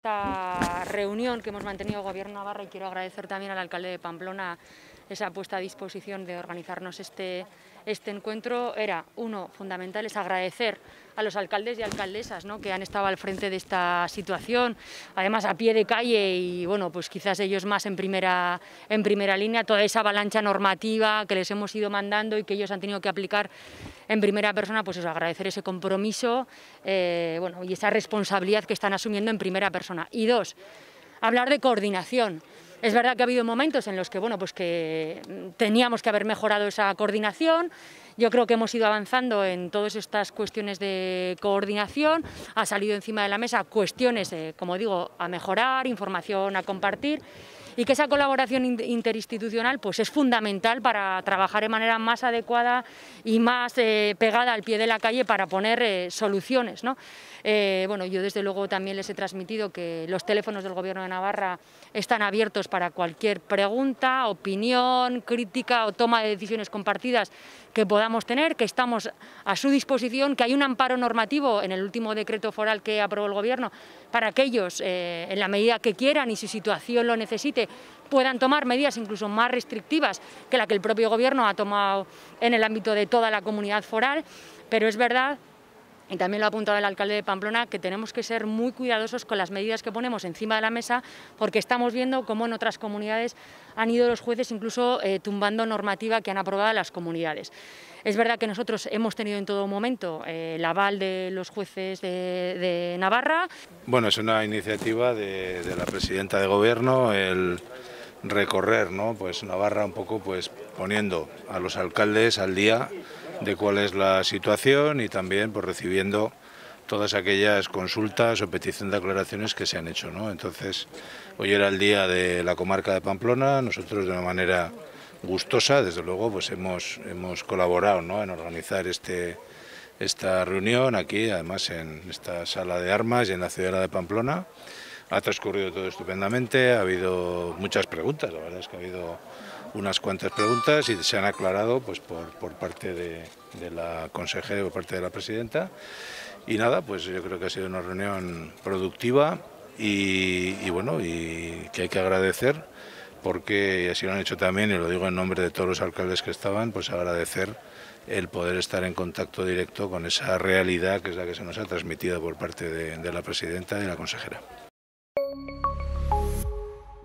esta reunión que hemos mantenido Gobierno Navarra y quiero agradecer también al alcalde de Pamplona esa puesta a disposición de organizarnos este, este encuentro era, uno, fundamental, es agradecer a los alcaldes y alcaldesas que han estado al frente de esta situación, además a pie de calle y bueno, pues quizás ellos más en primera, en primera línea, toda esa avalancha normativa que les hemos ido mandando y que ellos han tenido que aplicar en primera persona, pues eso, agradecer ese compromiso eh, bueno, y esa responsabilidad que están asumiendo en primera persona. Y dos, hablar de coordinación es verdad que ha habido momentos en los que, bueno, pues que mm, teníamos que haber mejorado esa coordinación. Yo creo que hemos ido avanzando en todas estas cuestiones de coordinación. Ha salido encima de la mesa cuestiones, como digo, a mejorar, información a compartir y que esa colaboración interinstitucional pues es fundamental para trabajar de manera más adecuada y más eh, pegada al pie de la calle para poner eh, soluciones. ¿no? Eh, bueno, yo desde luego también les he transmitido que los teléfonos del Gobierno de Navarra están abiertos para cualquier pregunta, opinión, crítica o toma de decisiones compartidas que podamos tener, que estamos a su disposición, que hay un amparo normativo en el último decreto foral que aprobó el Gobierno para aquellos, en la medida que quieran y su situación lo necesite, puedan tomar medidas incluso más restrictivas que la que el propio Gobierno ha tomado en el ámbito de toda la comunidad foral, pero es verdad y también lo ha apuntado el alcalde de Pamplona, que tenemos que ser muy cuidadosos con las medidas que ponemos encima de la mesa, porque estamos viendo cómo en otras comunidades han ido los jueces incluso eh, tumbando normativa que han aprobado las comunidades. Es verdad que nosotros hemos tenido en todo momento eh, el aval de los jueces de, Navarra. Bueno, es una iniciativa de, la presidenta de gobierno, el recorrer ¿no? pues Navarra un poco pues poniendo a los alcaldes al día de cuál es la situación y también por pues, recibiendo todas aquellas consultas o petición de aclaraciones que se han hecho. ¿no? Entonces, hoy era el día de la comarca de Pamplona, nosotros de una manera gustosa, desde luego, pues hemos, hemos colaborado ¿no? en organizar este, esta reunión aquí, además en esta sala de armas y en la ciudad de Pamplona. Ha transcurrido todo estupendamente, ha habido muchas preguntas, la verdad es que ha habido unas cuantas preguntas y se han aclarado pues, por, parte de, la consejera, por parte de la presidenta. Y nada, pues yo creo que ha sido una reunión productiva y, bueno, y que hay que agradecer porque, así lo han hecho también, y lo digo en nombre de todos los alcaldes que estaban, pues agradecer el poder estar en contacto directo con esa realidad que es la que se nos ha transmitido por parte de la presidenta y la consejera.